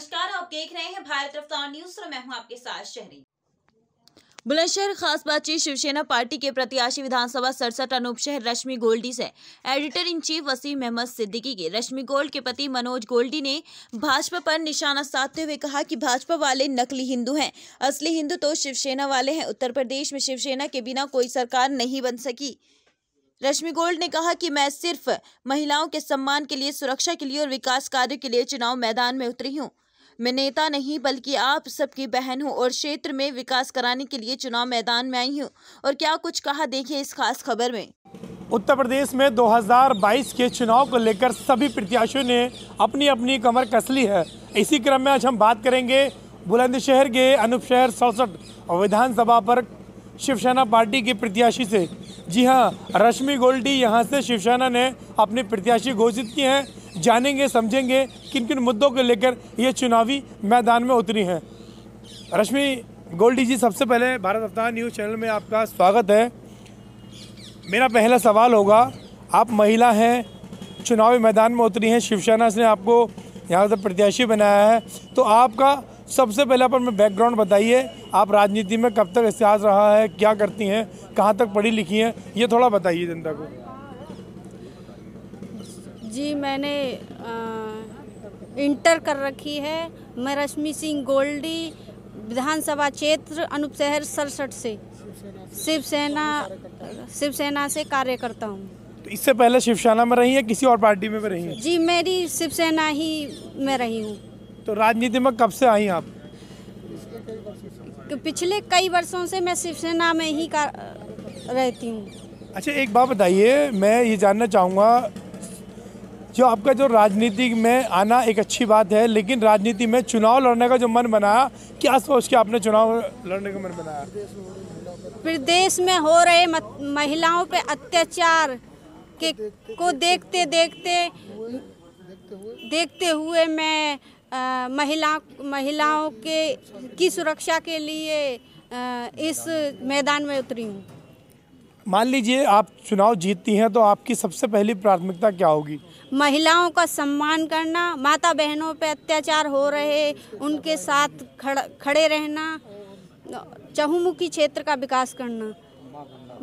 नमस्कार आप देख रहे हैं भारत रफ्तार न्यूज और मैं हूं आपके साथ शहरी बुलंदशहर खास बातचीत शिवसेना पार्टी के प्रत्याशी विधानसभा सड़सठ अनूप शहर रश्मि गोल्डी से editor in chief Wasim Ahmed Siddiqui के रश्मि गोल्ड के पति मनोज गोल्डी ने भाजपा पर निशाना साधते हुए कहा कि भाजपा वाले नकली हिंदू हैं असली हिंदू तो शिवसेना वाले हैं उत्तर प्रदेश में शिवसेना के बिना कोई सरकार नहीं बन सकी रश्मि गोल्ड ने कहा कि मैं सिर्फ महिलाओं के सम्मान के लिए सुरक्षा के लिए और विकास कार्यो के लिए चुनाव मैदान में उतरी हूँ मैं नेता नहीं बल्कि आप सबकी बहन हूं और क्षेत्र में विकास कराने के लिए चुनाव मैदान में आई हूँ और क्या कुछ कहा देखिए इस खास खबर में उत्तर प्रदेश में 2022 के चुनाव को लेकर सभी प्रत्याशियों ने अपनी अपनी कमर कस ली है इसी क्रम में आज हम बात करेंगे बुलंदशहर के अनुपशहर शहर सड़सठ विधानसभा पर शिवसेना पार्टी के प्रत्याशी से जी हाँ रश्मि गोल्डी यहाँ से शिवसेना ने अपने प्रत्याशी घोषित किए हैं जानेंगे समझेंगे किन किन मुद्दों को लेकर ये चुनावी मैदान में उतरी हैं रश्मि गोल्डी जी सबसे पहले भारत अफ्तार न्यूज़ चैनल में आपका स्वागत है मेरा पहला सवाल होगा आप महिला हैं चुनावी मैदान में उतरी हैं शिवसेना ने आपको यहाँ से प्रत्याशी बनाया है तो आपका सबसे पहले अपन में बैकग्राउंड बताइए आप राजनीति में कब तक इस्तेज रहा है क्या करती हैं कहाँ तक पढ़ी लिखी हैं ये थोड़ा बताइए जनता को जी मैंने आ, इंटर कर रखी है मैं रश्मि सिंह गोल्डी विधानसभा क्षेत्र अनूप शहर सड़सठ से शिवसेना शिवसेना से कार्य करता हूँ तो इससे पहले शिवसेना में रही है किसी और पार्टी में भी रही है जी मेरी शिवसेना ही में रही हूँ तो राजनीति में कब से आई आप तो पिछले कई वर्षों से मैं शिवसेना में ही कर रहती हूँ अच्छा एक बात बताइए मैं ये जानना चाहूँगा जो आपका जो राजनीति में आना एक अच्छी बात है लेकिन राजनीति में चुनाव लड़ने का जो मन बनाया क्या सोच के आपने चुनाव लड़ने का मन बनाया प्रदेश में हो रहे महिलाओं पे अत्याचार के को देखते देखते देखते हुए मैं महिला महिलाओं के की सुरक्षा के लिए इस मैदान में उतरी हूँ मान लीजिए आप चुनाव जीतती हैं तो आपकी सबसे पहली प्राथमिकता क्या होगी महिलाओं का सम्मान करना माता बहनों पर अत्याचार हो रहे उनके साथ खड़, खड़े रहना चहुमुखी क्षेत्र का विकास करना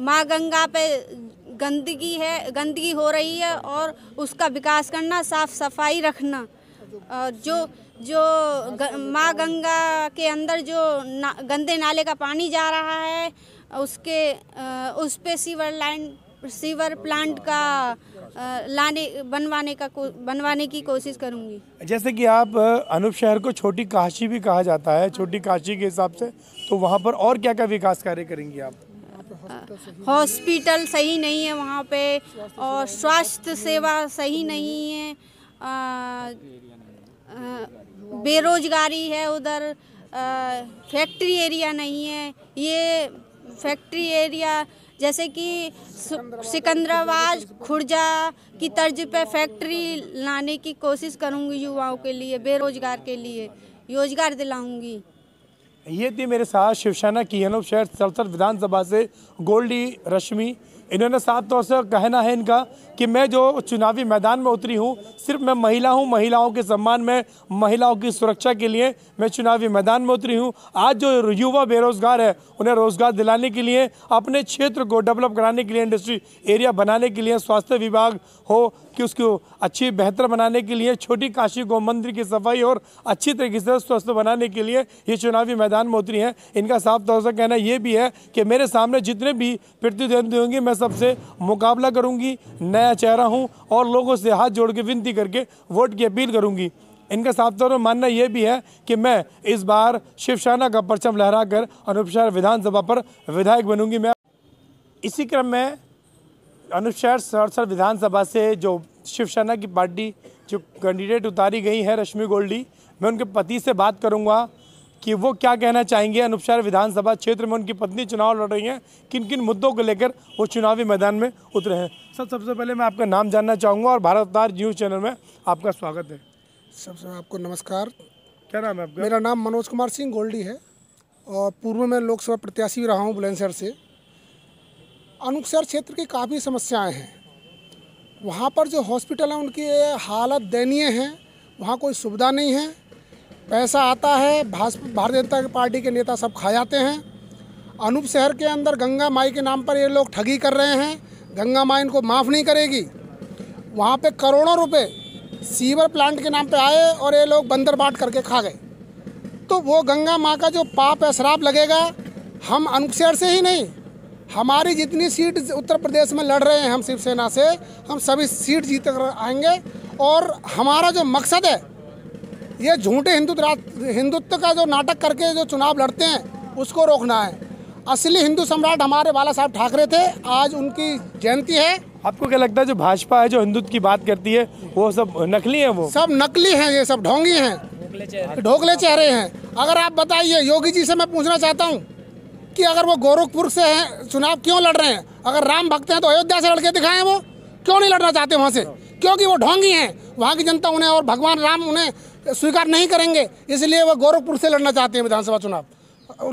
माँ गंगा पे गंदगी है गंदगी हो रही है और उसका विकास करना साफ सफाई रखना जो जो माँ गंगा के अंदर जो ना, गंदे नाले का पानी जा रहा है उसके उस पर सीवर लाइन सीवर प्लांट का लाने बनवाने का बनवाने की कोशिश करूंगी जैसे कि आप अनूप शहर को छोटी काशी भी कहा जाता है छोटी काशी के हिसाब से तो वहाँ पर और क्या क्या विकास कार्य करेंगी आप हॉस्पिटल सही नहीं है वहाँ पे और स्वास्थ्य सेवा सही नहीं है आ, बेरोजगारी है उधर फैक्ट्री एरिया नहीं है ये फैक्ट्री एरिया जैसे कि सिकंदराबाद खुर्जा की तर्ज पे फैक्ट्री लाने की कोशिश करूंगी युवाओं के लिए बेरोजगार के लिए रोजगार दिलाऊंगी ये थी मेरे साथ शिवसेना की अनुप शहर सड़सठ विधानसभा से गोल्डी रश्मि इन्होंने साफ तौर से कहना है इनका कि मैं जो चुनावी मैदान में उतरी हूँ सिर्फ मैं महिला हूँ महिलाओं के सम्मान में महिलाओं की सुरक्षा के लिए मैं चुनावी मैदान में उतरी हूँ आज जो युवा बेरोजगार है उन्हें रोजगार दिलाने के लिए अपने क्षेत्र को डेवलप कराने के लिए इंडस्ट्री एरिया बनाने के लिए स्वास्थ्य विभाग हो कि उसको अच्छी बेहतर बनाने के लिए छोटी काशी गौ मंदिर की सफाई और अच्छी तरीके से स्वस्थ बनाने के लिए ये चुनावी मैदान में उतरी हैं इनका साफ तौर से कहना ये भी है कि मेरे सामने जितने भी प्रतिद्वंदी होंगे मैं सबसे मुकाबला करूँगी नया चेहरा हूँ और लोगों से हाथ जोड़ के विनती करके वोट की अपील करूँगी इनका साफ तौर पर मानना यह भी है कि मैं इस बार शिवसेना का परचम लहराकर अनुपचार विधानसभा पर विधायक बनूंगी मैं इसी क्रम में अनुप शहर विधानसभा से जो शिवसेना की पार्टी जो कैंडिडेट उतारी गई है रश्मि गोल्डी मैं उनके पति से बात करूंगा कि वो क्या कहना चाहेंगे अनुप विधानसभा क्षेत्र में उनकी पत्नी चुनाव लड़ रही हैं किन किन मुद्दों को लेकर वो चुनावी मैदान में उतरे हैं सर सबसे पहले मैं आपका नाम जानना चाहूँगा और भारत तार न्यूज़ चैनल में आपका स्वागत है सबसे आपको नमस्कार क्या नाम है आपका मेरा नाम मनोज कुमार सिंह गोल्डी है और पूर्व में लोकसभा प्रत्याशी भी रहा हूँ बुलंदशहर से अनुक्षर क्षेत्र की काफ़ी समस्याएं हैं वहाँ पर जो हॉस्पिटल हैं उनकी हालत दयनीय है वहाँ कोई सुविधा नहीं है पैसा आता है भारतीय जनता पार्टी के नेता सब खा जाते हैं अनूप शहर के अंदर गंगा माई के नाम पर ये लोग ठगी कर रहे हैं गंगा माई इनको माफ़ नहीं करेगी वहाँ पे करोड़ों रुपए सीवर प्लांट के नाम पे आए और ये लोग बंदर बाट करके खा गए तो वो गंगा माँ का जो पाप है शराब लगेगा हम अनुप शहर से ही नहीं हमारी जितनी सीट उत्तर प्रदेश में लड़ रहे हैं हम शिवसेना से हम सभी सीट जीत कर आएंगे और हमारा जो मकसद है ये झूठे हिंदुत्व हिंदुत्व का जो नाटक करके जो चुनाव लड़ते हैं उसको रोकना है असली हिंदू सम्राट हमारे बाला साहब ठाकरे थे आज उनकी जयंती है आपको क्या लगता है जो भाजपा है जो हिंदुत्व की बात करती है वो सब नकली है वो सब नकली है ये सब ढोंगी है ढोकले चेहरे हैं अगर आप बताइए योगी जी से मैं पूछना चाहता हूँ कि अगर वो गोरखपुर से हैं चुनाव क्यों लड़ रहे हैं अगर राम भक्त हैं तो अयोध्या से लड़के दिखाएं वो क्यों नहीं लड़ना चाहते वहाँ से क्योंकि वो ढोंगी हैं वहाँ की जनता उन्हें और भगवान राम उन्हें स्वीकार नहीं करेंगे इसलिए वो गोरखपुर से लड़ना चाहते हैं विधानसभा चुनाव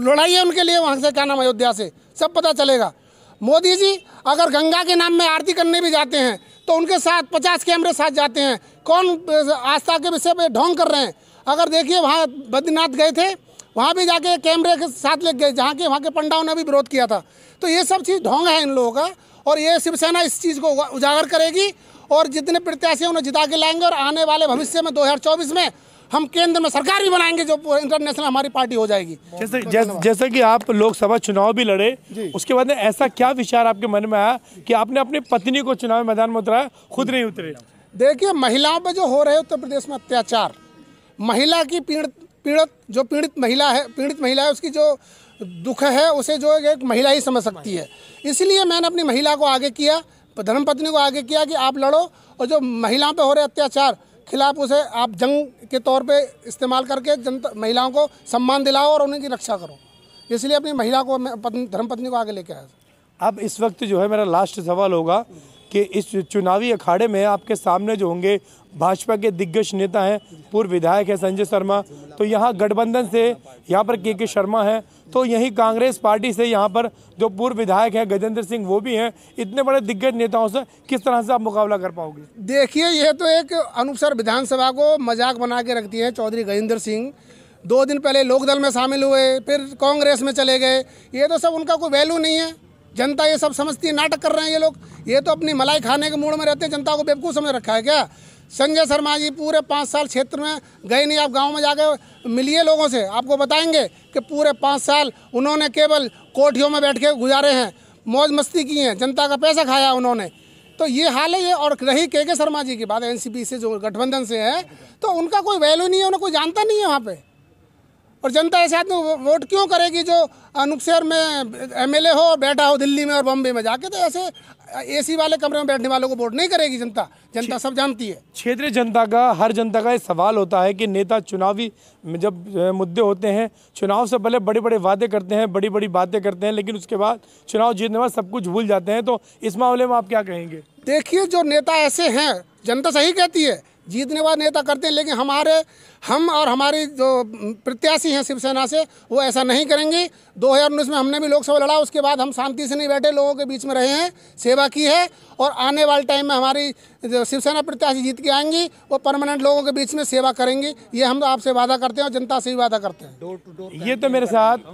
लड़ाई है उनके लिए वहाँ से क्या नाम अयोध्या से सब पता चलेगा मोदी जी अगर गंगा के नाम में आरती करने भी जाते हैं तो उनके साथ पचास कैमरे साथ जाते हैं कौन आस्था के विषय पर ढोंग कर रहे हैं अगर देखिए वहाँ बद्रीनाथ गए थे वहाँ भी जाके कैमरे के साथ ले गए जहाँ के वहाँ के पंडाओं ने भी विरोध किया था तो ये सब चीज़ ढोंग है इन लोगों का और ये शिवसेना इस चीज़ को उजागर करेगी और जितने प्रत्याशी उन्हें जिता के लाएंगे और आने वाले भविष्य में 2024 में हम केंद्र में सरकार भी बनाएंगे जो इंटरनेशनल हमारी पार्टी हो जाएगी जैसे तो जैस, जैसे कि आप लोकसभा चुनाव भी लड़े उसके बाद में ऐसा क्या विचार आपके मन में आया कि आपने अपनी पत्नी को चुनावी मैदान में उतराया खुद नहीं उतरे देखिए महिलाओं पर जो हो रहे उत्तर प्रदेश में अत्याचार महिला की पीड़ित पीड़ित जो पीड़ित महिला है पीड़ित महिला है उसकी जो दुख है उसे जो एक महिला ही समझ सकती है इसलिए मैंने अपनी महिला को आगे किया धर्मपत्नी को आगे किया कि आप लड़ो और जो महिलाओं पर हो रहे अत्याचार खिलाफ उसे आप जंग के तौर पे इस्तेमाल करके जनता महिलाओं को सम्मान दिलाओ और उनकी रक्षा करो इसलिए अपनी महिला को धर्मपत्नी को आगे लेके आया अब इस वक्त जो है मेरा लास्ट सवाल होगा कि इस चुनावी अखाड़े में आपके सामने जो होंगे भाजपा के दिग्गज नेता हैं पूर्व विधायक है संजय शर्मा तो यहाँ गठबंधन से यहाँ पर के के शर्मा हैं तो यहीं कांग्रेस पार्टी से यहाँ पर जो पूर्व विधायक हैं गजेंद्र सिंह वो भी हैं इतने बड़े दिग्गज नेताओं से किस तरह से आप मुकाबला कर पाओगे देखिए यह तो एक अनुसर विधानसभा को मजाक बना के रखती है चौधरी गजेंद्र सिंह दो दिन पहले लोकदल में शामिल हुए फिर कांग्रेस में चले गए ये तो सब उनका कोई वैल्यू नहीं है जनता ये सब समझती है नाटक कर रहे हैं ये लोग ये तो अपनी मलाई खाने के मूड में रहते हैं जनता को बेवकूफ़ समझ रखा है क्या संजय शर्मा जी पूरे पाँच साल क्षेत्र में गए नहीं आप गांव में जाकर मिलिए लोगों से आपको बताएंगे कि पूरे पाँच साल उन्होंने केवल कोठियों में बैठ के गुजारे हैं मौज मस्ती की हैं जनता का पैसा खाया उन्होंने तो ये हाल है ये और रही के के शर्मा जी की बात एनसीपी से जो गठबंधन से है तो उनका कोई वैल्यू नहीं है उन्हें कोई जानता नहीं है वहाँ पर और जनता ऐसे आदमी वोट क्यों करेगी जो नुकसेर में एमएलए हो बैठा हो दिल्ली में और बॉम्बे में जाके तो ऐसे एसी वाले कमरे में बैठने वालों को वोट नहीं करेगी जनता जनता सब जानती है क्षेत्रीय जनता का हर जनता का ये सवाल होता है कि नेता चुनावी जब मुद्दे होते हैं चुनाव से पहले बड़े बड़े वादे करते हैं बड़ी बड़ी बातें करते हैं लेकिन उसके बाद चुनाव जीतने बाद सब कुछ भूल जाते हैं तो इस मामले में आप क्या कहेंगे देखिए जो नेता ऐसे हैं जनता सही कहती है जीतने वाले नेता करते हैं लेकिन हमारे हम और हमारी जो प्रत्याशी हैं शिवसेना से वो ऐसा नहीं करेंगे दो हज़ार उन्नीस में हमने भी लोकसभा लड़ा उसके बाद हम शांति से नहीं बैठे लोगों के बीच में रहे हैं सेवा की है और आने वाले टाइम में हमारी जो शिवसेना प्रत्याशी जीत के आएंगी वो परमानेंट लोगों के बीच में सेवा करेंगी ये हम तो आपसे वादा करते हैं और जनता से भी वादा करते हैं डोर टू डोर ये तो मेरे साथ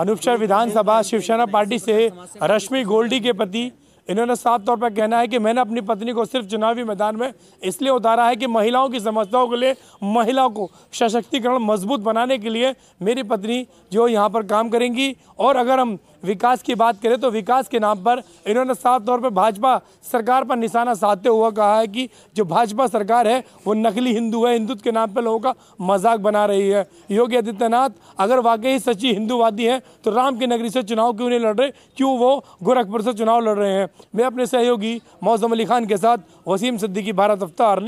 अनुपचर विधानसभा शिवसेना पार्टी से रश्मि गोल्डी के पति इन्होंने साफ तौर पर कहना है कि मैंने अपनी पत्नी को सिर्फ चुनावी मैदान में इसलिए उतारा है कि महिलाओं की समस्याओं के लिए महिलाओं को सशक्तिकरण मजबूत बनाने के लिए मेरी पत्नी जो यहाँ पर काम करेंगी और अगर हम विकास की बात करें तो विकास के नाम पर इन्होंने साफ तौर पर भाजपा सरकार पर निशाना साधते हुए कहा है कि जो भाजपा सरकार है वो नकली हिंदू है हिंदुत्व के नाम पर लोगों का मजाक बना रही है योगी आदित्यनाथ अगर वाकई सच्ची हिंदूवादी हैं तो राम की नगरी से चुनाव क्यों नहीं लड़ रहे क्यों वो गोरखपुर से चुनाव लड़ रहे हैं मैं अपने सहयोगी मौसम अली खान के साथ वसीम सिद्दीकी भारत अफ्तार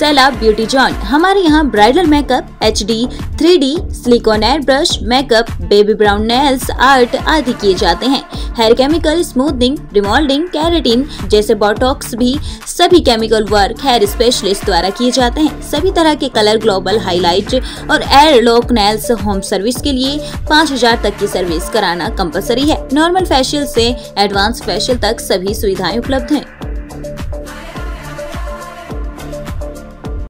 सेला ब्यूटी जॉन हमारे यहाँ bridal makeup H D three D silicone air brush makeup baby brown nails art आदि किए जाते हैं hair chemical smoothening remoulding keratin जैसे बोटॉक्स भी सभी केमिकल वर्क हेयर स्पेशलिस्ट द्वारा किए जाते हैं सभी तरह के कलर ग्लोबल हाईलाइट और air lock nails home service के लिए पाँच हजार तक की सर्विस कराना कंपलसरी है नॉर्मल फेशियल से एडवांस फेशियल तक सभी सुविधाएं उपलब्ध हैं